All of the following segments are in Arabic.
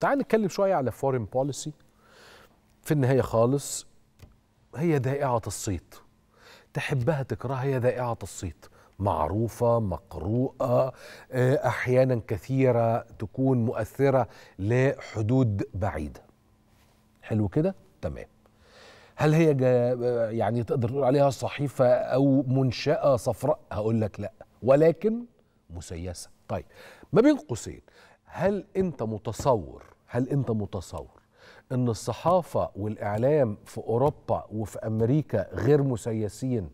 تعال نتكلم شوية على فورين بوليسي في النهاية خالص هي ذائعة الصيت تحبها تكرهها هي ذائعة الصيت معروفة مقروءة آه، أحيانا كثيرة تكون مؤثرة لحدود بعيدة حلو كده؟ تمام هل هي يعني تقدر تقول عليها صحيفة أو منشأة صفراء؟ هقول لك لا ولكن مسيسة طيب ما بين قوسين هل انت متصور هل انت متصور ان الصحافه والاعلام في اوروبا وفي امريكا غير مسيسين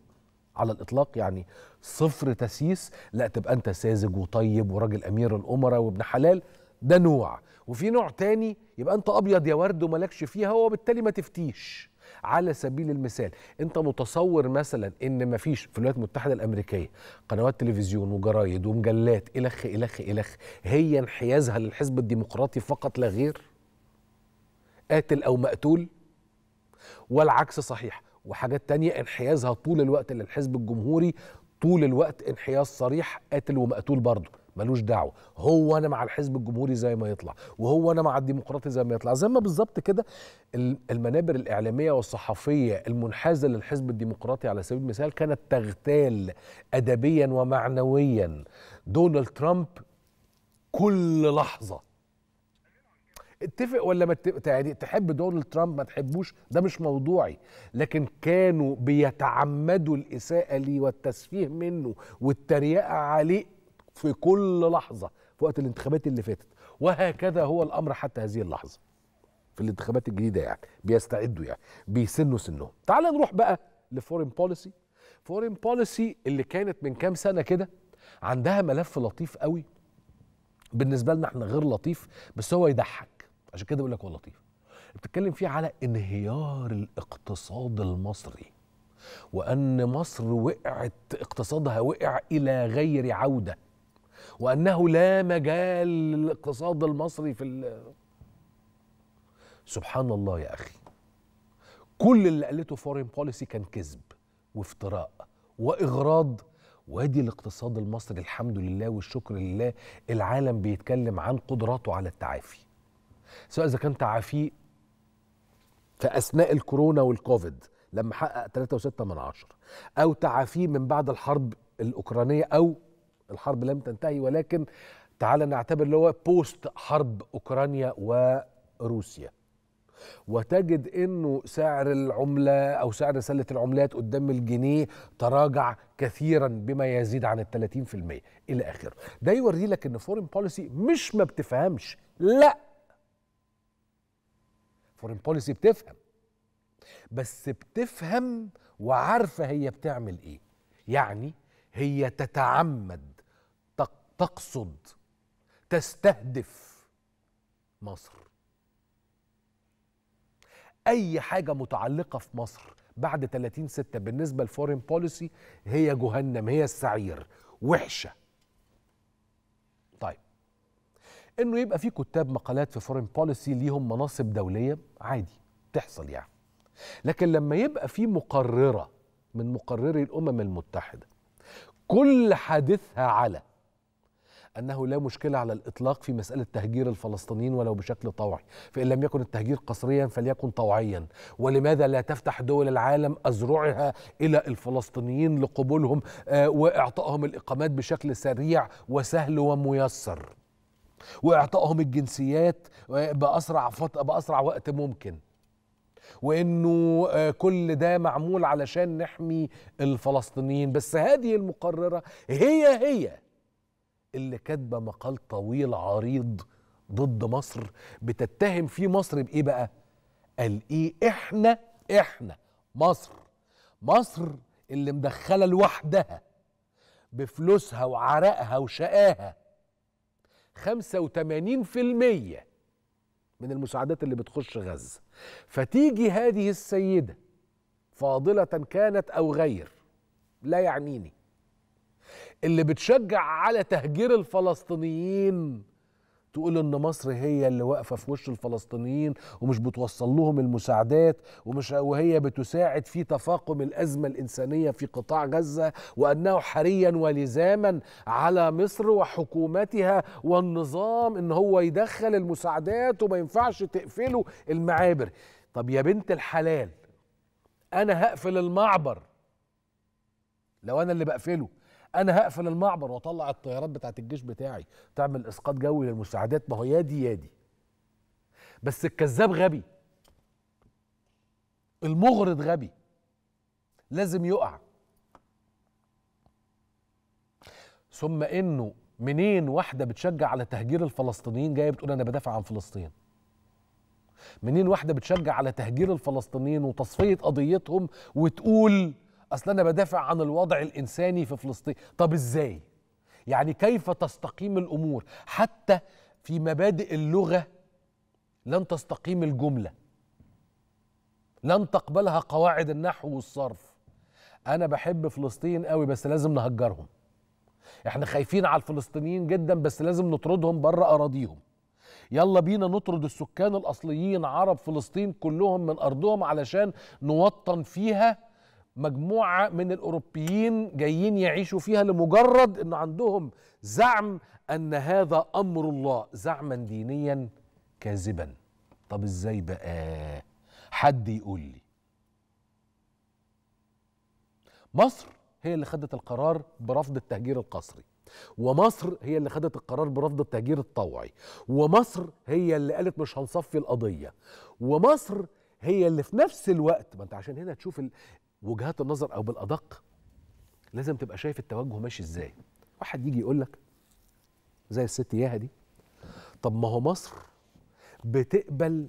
على الاطلاق يعني صفر تسييس لا تبقى انت ساذج وطيب وراجل امير الامراء وابن حلال ده نوع وفي نوع تاني يبقى انت ابيض يا ورد لكش فيها وبالتالي ما تفتيش على سبيل المثال انت متصور مثلا ان ما فيش في الولايات المتحده الامريكيه قنوات تلفزيون وجرايد ومجلات الخ الخ الخ هي انحيازها للحزب الديمقراطي فقط لا غير قاتل او مقتول والعكس صحيح وحاجات تانية انحيازها طول الوقت للحزب الجمهوري طول الوقت انحياز صريح قاتل ومقتول برضه ملوش دعوه هو انا مع الحزب الجمهوري زي ما يطلع وهو انا مع الديمقراطي زي ما يطلع زي ما بالظبط كده المنابر الاعلاميه والصحفيه المنحازه للحزب الديمقراطي على سبيل المثال كانت تغتال ادبيا ومعنويا دونالد ترامب كل لحظه اتفق ولا ما يعني تحب دونالد ترامب ما تحبوش ده مش موضوعي لكن كانوا بيتعمدوا الاساءه ليه والتسفيه منه والتريقه عليه في كل لحظه في وقت الانتخابات اللي فاتت وهكذا هو الامر حتى هذه اللحظه في الانتخابات الجديده يعني بيستعدوا يعني بيسنوا سنهم تعال نروح بقى لفورين بوليسي فورين بوليسي اللي كانت من كام سنه كده عندها ملف لطيف قوي بالنسبه لنا احنا غير لطيف بس هو يضحك عشان كده بقول لك هو لطيف بتتكلم فيه على انهيار الاقتصاد المصري وان مصر وقعت اقتصادها وقع الى غير عوده وانه لا مجال للاقتصاد المصري في سبحان الله يا اخي كل اللي قالته فورين بوليسي كان كذب وافتراء واغراض وادي الاقتصاد المصري الحمد لله والشكر لله العالم بيتكلم عن قدراته على التعافي سواء اذا كان تعافيه في اثناء الكورونا والكوفيد لما حقق 3.6 من عشر او تعافيه من بعد الحرب الاوكرانيه او الحرب لم تنتهي ولكن تعال نعتبر اللي هو بوست حرب اوكرانيا وروسيا وتجد انه سعر العمله او سعر سله العملات قدام الجنيه تراجع كثيرا بما يزيد عن ال 30% الى اخره ده يوري لك ان فورين بوليسي مش ما بتفهمش لا فورين بوليسي بتفهم بس بتفهم وعارفه هي بتعمل ايه يعني هي تتعمد تقصد تستهدف مصر اي حاجه متعلقه في مصر بعد 30 6 بالنسبه للفورين بوليسي هي جهنم هي السعير وحشه طيب انه يبقى في كتاب مقالات في فورين بوليسي ليهم مناصب دوليه عادي تحصل يعني لكن لما يبقى في مقرره من مقرري الامم المتحده كل حادثها على أنه لا مشكلة على الإطلاق في مسألة تهجير الفلسطينيين ولو بشكل طوعي فإن لم يكن التهجير قسريا فليكن طوعيا ولماذا لا تفتح دول العالم أذرعها إلى الفلسطينيين لقبولهم آه، وإعطائهم الإقامات بشكل سريع وسهل وميسر واعطائهم الجنسيات آه، باسرع فط... باسرع وقت ممكن وانه آه، كل ده معمول علشان نحمي الفلسطينيين بس هذه المقرره هي هي اللي كاتبه مقال طويل عريض ضد مصر بتتهم فيه مصر بايه بقى؟ قال ايه؟ احنا احنا مصر مصر اللي مدخله لوحدها بفلوسها وعرقها وشقاها 85% من المساعدات اللي بتخش غزه فتيجي هذه السيده فاضله كانت او غير لا يعنيني اللي بتشجع على تهجير الفلسطينيين تقول ان مصر هي اللي واقفه في وش الفلسطينيين ومش بتوصل لهم المساعدات ومش وهي بتساعد في تفاقم الازمه الانسانيه في قطاع غزه وانه حريا ولزاما على مصر وحكومتها والنظام ان هو يدخل المساعدات وما ينفعش تقفلوا المعابر طب يا بنت الحلال انا هقفل المعبر لو انا اللي بقفله انا هقفل المعبر واطلع الطيارات بتاعه الجيش بتاعي تعمل اسقاط جوي للمساعدات ما هو يا دي يا دي بس الكذاب غبي المغرض غبي لازم يقع ثم انه منين واحده بتشجع على تهجير الفلسطينيين جايه بتقول انا بدافع عن فلسطين منين واحده بتشجع على تهجير الفلسطينيين وتصفيه قضيتهم وتقول اصل انا بدافع عن الوضع الانساني في فلسطين طب ازاي يعني كيف تستقيم الامور حتى في مبادئ اللغه لن تستقيم الجمله لن تقبلها قواعد النحو والصرف انا بحب فلسطين قوي بس لازم نهجرهم احنا خايفين على الفلسطينيين جدا بس لازم نطردهم بره اراضيهم يلا بينا نطرد السكان الاصليين عرب فلسطين كلهم من ارضهم علشان نوطن فيها مجموعه من الاوروبيين جايين يعيشوا فيها لمجرد ان عندهم زعم ان هذا امر الله زعما دينيا كاذبا طب ازاي بقى حد يقول لي مصر هي اللي خدت القرار برفض التهجير القسري ومصر هي اللي خدت القرار برفض التهجير الطوعي ومصر هي اللي قالت مش هنصفي القضيه ومصر هي اللي في نفس الوقت ما انت عشان هنا تشوف وجهات النظر او بالادق لازم تبقى شايف التوجه ماشي ازاي واحد يجي يقول لك زي الست ياها دي طب ما هو مصر بتقبل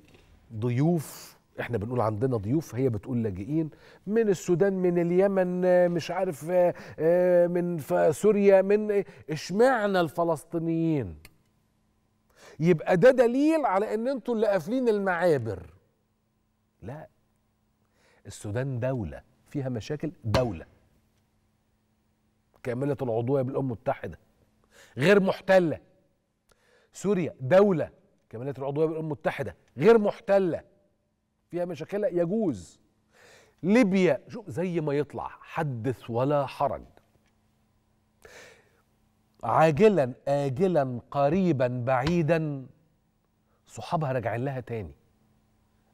ضيوف احنا بنقول عندنا ضيوف هي بتقول لاجئين من السودان من اليمن مش عارف آه، آه، من سوريا من إيه؟ اشمعنى الفلسطينيين يبقى ده دليل على ان انتوا اللي قافلين المعابر لا السودان دوله فيها مشاكل دولة كاملة العضوية بالأمم المتحدة غير محتلة سوريا دولة كاملة العضوية بالأمم المتحدة غير محتلة فيها مشاكلها يجوز ليبيا شوف زي ما يطلع حدث ولا حرج عاجلا آجلا قريبا بعيدا صحابها راجعين لها تاني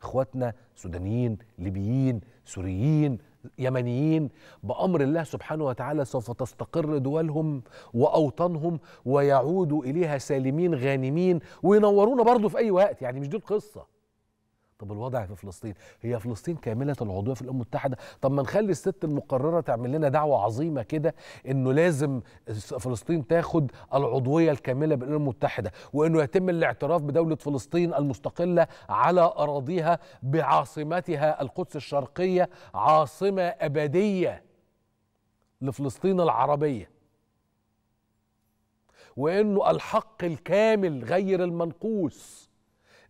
اخواتنا سودانيين ليبيين سوريين يمنيين بأمر الله سبحانه وتعالى سوف تستقر دولهم وأوطانهم ويعودوا إليها سالمين غانمين وينورونا برضو في أي وقت يعني مش دي القصة طب الوضع في فلسطين هي فلسطين كامله العضويه في الامم المتحده طب ما نخلي الست المقرره تعمل لنا دعوه عظيمه كده انه لازم فلسطين تاخد العضويه الكامله بالامم المتحده وانه يتم الاعتراف بدوله فلسطين المستقله على اراضيها بعاصمتها القدس الشرقيه عاصمه ابديه لفلسطين العربيه وانه الحق الكامل غير المنقوص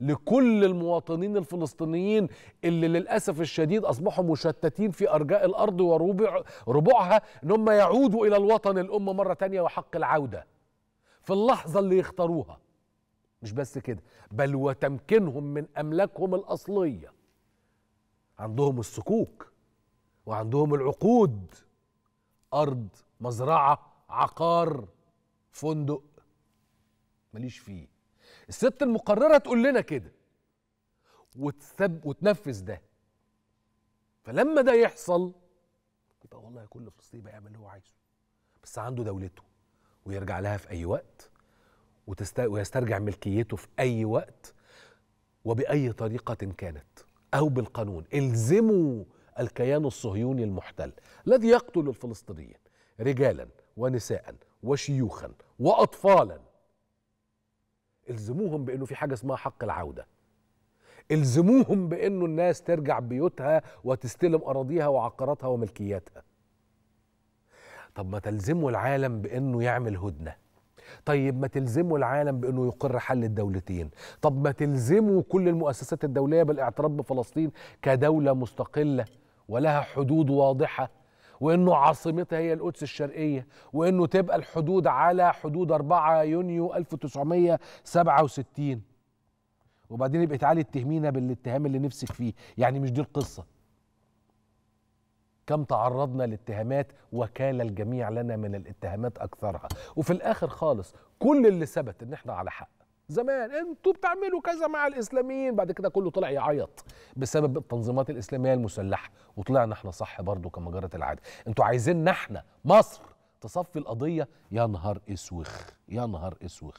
لكل المواطنين الفلسطينيين اللي للاسف الشديد اصبحوا مشتتين في ارجاء الارض وربع ربعها ان هم يعودوا الى الوطن الأمة مره تانية وحق العوده في اللحظه اللي يختاروها مش بس كده بل وتمكينهم من املاكهم الاصليه عندهم السكوك وعندهم العقود ارض مزرعه عقار فندق ماليش فيه الست المقرره تقول لنا كده وتسب وتنفذ ده فلما ده يحصل يبقى والله كل فلسطيني بقى يعمل اللي هو عايزه بس عنده دولته ويرجع لها في اي وقت وتست... ويسترجع ملكيته في اي وقت وباي طريقه كانت او بالقانون الزموا الكيان الصهيوني المحتل الذي يقتل الفلسطينيين رجالا ونساء وشيوخا واطفالا الزموهم بانه في حاجه اسمها حق العوده الزموهم بانه الناس ترجع بيوتها وتستلم اراضيها وعقاراتها وملكياتها طب ما تلزموا العالم بانه يعمل هدنه طيب ما تلزموا العالم بانه يقر حل الدولتين طب ما تلزموا كل المؤسسات الدوليه بالاعتراف بفلسطين كدوله مستقله ولها حدود واضحه وانه عاصمتها هي القدس الشرقيه وانه تبقى الحدود على حدود 4 يونيو 1967 وبعدين يبقى تعالي اتهمينا بالاتهام اللي نفسك فيه يعني مش دي القصه كم تعرضنا لاتهامات وكال الجميع لنا من الاتهامات اكثرها وفي الاخر خالص كل اللي ثبت ان احنا على حق زمان انتوا بتعملوا كذا مع الاسلاميين بعد كده كله طلع يعيط بسبب التنظيمات الاسلاميه المسلحه وطلعنا احنا صح برضه كما جرت العاده انتوا عايزيننا احنا مصر تصفي القضيه يا نهار اسوخ يا نهار اسوخ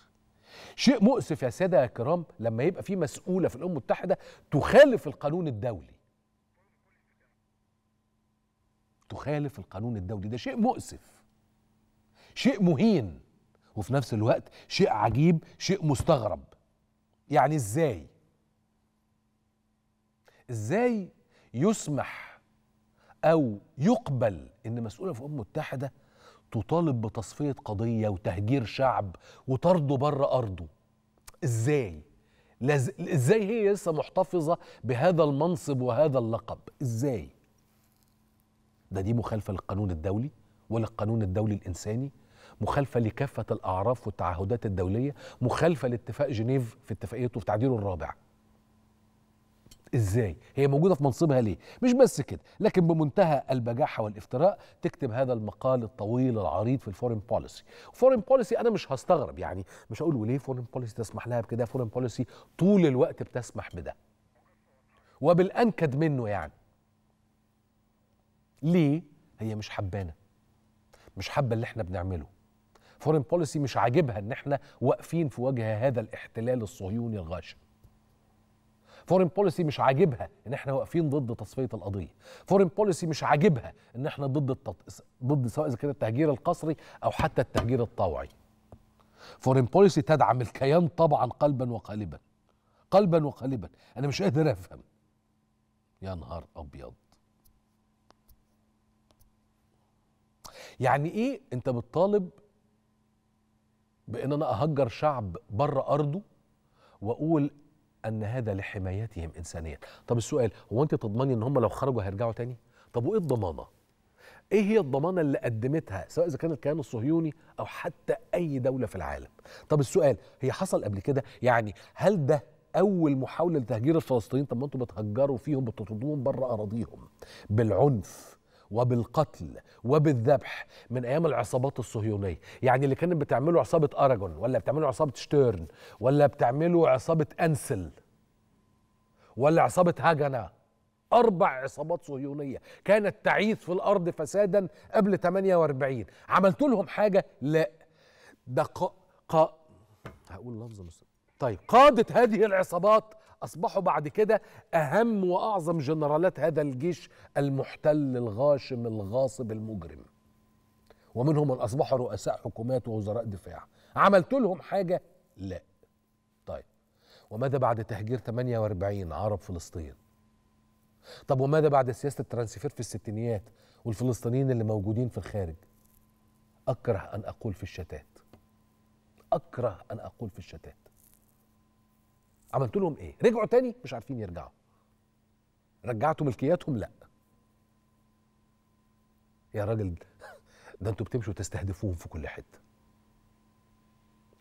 شيء مؤسف يا ساده يا كرام لما يبقى في مسؤوله في الامم المتحده تخالف القانون الدولي تخالف القانون الدولي ده شيء مؤسف شيء مهين وفي نفس الوقت شيء عجيب شيء مستغرب يعني ازاي ازاي يسمح او يقبل ان مسؤوله في الامم المتحده تطالب بتصفيه قضيه وتهجير شعب وطرده بره ارضه ازاي لز... ازاي هي لسه محتفظه بهذا المنصب وهذا اللقب ازاي ده دي مخالفه للقانون الدولي وللقانون الدولي الانساني مخالفه لكافه الاعراف والتعهدات الدوليه مخالفه لاتفاق جنيف في اتفاقيته في تعديله الرابع ازاي هي موجوده في منصبها ليه مش بس كده لكن بمنتهى البجاحه والافتراء تكتب هذا المقال الطويل العريض في الفورين بوليسي فورين بوليسي انا مش هستغرب يعني مش هقول وليه فورين بوليسي تسمح لها بكده فورين بوليسي طول الوقت بتسمح بده وبالانكد منه يعني ليه هي مش حبانه مش حابه اللي احنا بنعمله فورين بوليسي مش عاجبها ان احنا واقفين في وجه هذا الاحتلال الصهيوني الغاشم فورين بوليسي مش عاجبها ان احنا واقفين ضد تصفيه القضيه فورين بوليسي مش عاجبها ان احنا ضد التط... ضد سواء اذا كان التهجير القسري او حتى التهجير الطوعي فورين بوليسي تدعم الكيان طبعا قلبا وقالبا قلبا وقالبا انا مش قادر افهم يا نهار ابيض يعني ايه انت بتطالب بان انا اهجر شعب بره ارضه واقول ان هذا لحمايتهم انسانيا طب السؤال هو انت تضمني ان هم لو خرجوا هيرجعوا تاني طب وايه الضمانه ايه هي الضمانه اللي قدمتها سواء اذا كان الكيان الصهيوني او حتى اي دوله في العالم طب السؤال هي حصل قبل كده يعني هل ده اول محاوله لتهجير الفلسطينيين طب ما انتم بتهجروا فيهم بتطردوهم بره اراضيهم بالعنف وبالقتل وبالذبح من ايام العصابات الصهيونيه يعني اللي كانت بتعمله عصابه اراجون ولا بتعمله عصابه شتيرن ولا بتعمله عصابه انسل ولا عصابه هاجنا اربع عصابات صهيونيه كانت تعيث في الارض فسادا قبل 48 عملت لهم حاجه لا ده قا... قا... هقول لفظه طيب قاده هذه العصابات أصبحوا بعد كده أهم وأعظم جنرالات هذا الجيش المحتل الغاشم الغاصب المجرم ومنهم من أصبحوا رؤساء حكومات ووزراء دفاع عملت لهم حاجة؟ لا طيب وماذا بعد تهجير 48 عرب فلسطين طب وماذا بعد سياسة الترانسفير في الستينيات والفلسطينيين اللي موجودين في الخارج أكره أن أقول في الشتات أكره أن أقول في الشتات عملت لهم ايه رجعوا تاني مش عارفين يرجعوا رجعتوا ملكياتهم لا يا راجل ده انتوا بتمشوا تستهدفوهم في كل حته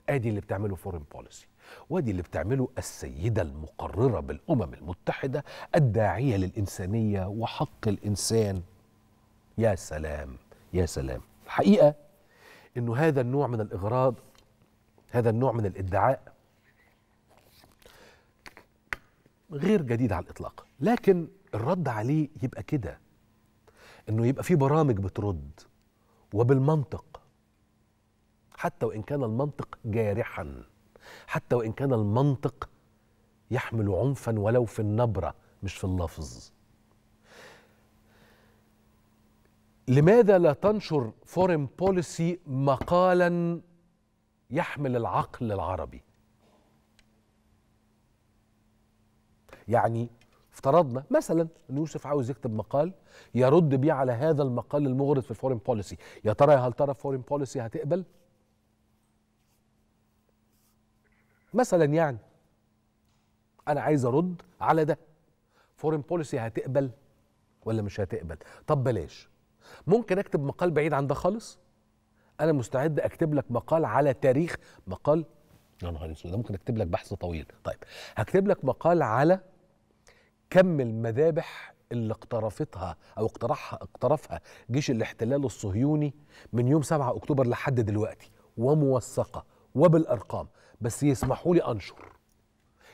ادي اللي بتعمله فورين بوليسي وادي اللي بتعمله السيده المقرره بالامم المتحده الداعيه للانسانيه وحق الانسان يا سلام يا سلام الحقيقه انه هذا النوع من الاغراض هذا النوع من الادعاء غير جديد على الاطلاق لكن الرد عليه يبقى كده انه يبقى في برامج بترد وبالمنطق حتى وان كان المنطق جارحا حتى وان كان المنطق يحمل عنفا ولو في النبره مش في اللفظ لماذا لا تنشر فورين بوليسي مقالا يحمل العقل العربي يعني افترضنا مثلا ان يوسف عاوز يكتب مقال يرد بيه على هذا المقال المغرض في الفورين بوليسي يا ترى هل ترى فورين بوليسي هتقبل مثلا يعني انا عايز ارد على ده فورين بوليسي هتقبل ولا مش هتقبل طب بلاش ممكن اكتب مقال بعيد عن ده خالص انا مستعد اكتب لك مقال على تاريخ مقال يا نهار اسود ده ممكن اكتب لك بحث طويل طيب هكتب لك مقال على كم المذابح اللي اقترفتها او اقترحها اقترفها جيش الاحتلال الصهيوني من يوم 7 اكتوبر لحد دلوقتي وموثقه وبالارقام بس يسمحوا لي انشر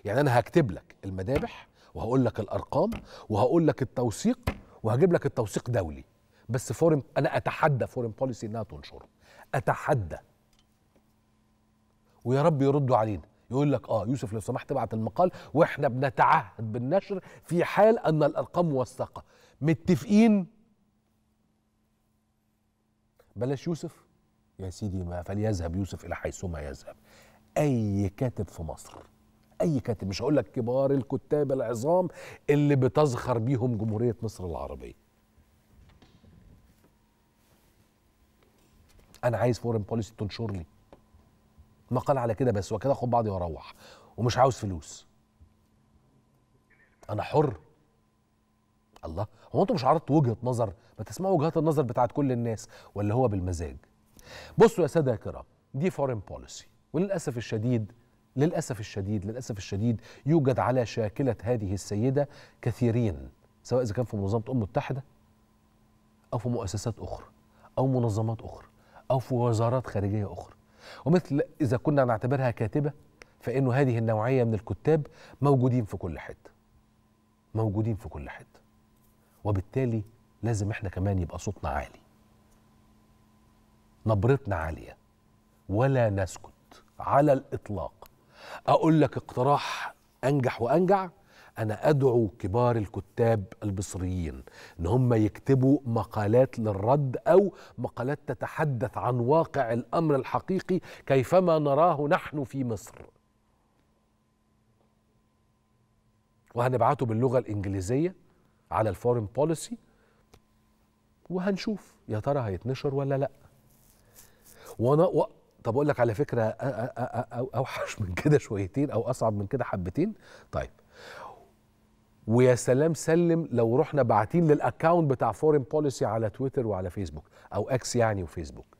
يعني انا هكتب لك المذابح وهقول لك الارقام وهقول لك التوثيق وهجيب لك التوثيق دولي بس فورم انا اتحدى فورم بوليسي انها تنشره اتحدى ويا رب يردوا علينا يقول لك اه يوسف لو سمحت ابعت المقال واحنا بنتعهد بالنشر في حال ان الارقام موثقه متفقين بلاش يوسف يا سيدي ما فليذهب يوسف الى حيثما يذهب اي كاتب في مصر اي كاتب مش هقول لك كبار الكتاب العظام اللي بتزخر بيهم جمهوريه مصر العربيه انا عايز فورن بوليسي تنشر لي مقال على كده بس وكده خد بعضي واروح ومش عاوز فلوس انا حر الله هو انتوا مش عرضتوا وجهه نظر ما تسمعوا وجهات النظر بتاعت كل الناس ولا هو بالمزاج بصوا يا ساده يا كرام دي فورين بوليسي وللاسف الشديد للاسف الشديد للاسف الشديد يوجد على شاكله هذه السيده كثيرين سواء اذا كان في منظمه الامم المتحده او في مؤسسات اخرى او منظمات اخرى او في وزارات خارجيه اخرى ومثل إذا كنا نعتبرها كاتبة فإنه هذه النوعية من الكتاب موجودين في كل حتة موجودين في كل حتة وبالتالي لازم احنا كمان يبقى صوتنا عالي نبرتنا عالية ولا نسكت على الإطلاق أقول لك اقتراح أنجح وأنجع أنا أدعو كبار الكتاب المصريين إن هم يكتبوا مقالات للرد أو مقالات تتحدث عن واقع الأمر الحقيقي كيفما نراه نحن في مصر وهنبعته باللغة الإنجليزية على الفورم بوليسي وهنشوف يا ترى هيتنشر ولا لا وانا و... طب اقول لك على فكره اوحش من كده شويتين او اصعب من كده حبتين طيب ويا سلام سلم لو رحنا باعتين للاكاونت بتاع فورين بوليسي على تويتر وعلى فيسبوك او اكس يعني وفيسبوك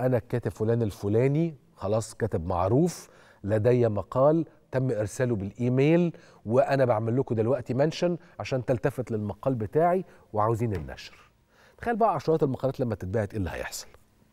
انا الكاتب فلان الفلاني خلاص كاتب معروف لدي مقال تم ارساله بالايميل وانا بعمل لكم دلوقتي منشن عشان تلتفت للمقال بتاعي وعاوزين النشر تخيل بقى عشرات المقالات لما تتباعت ايه اللي هيحصل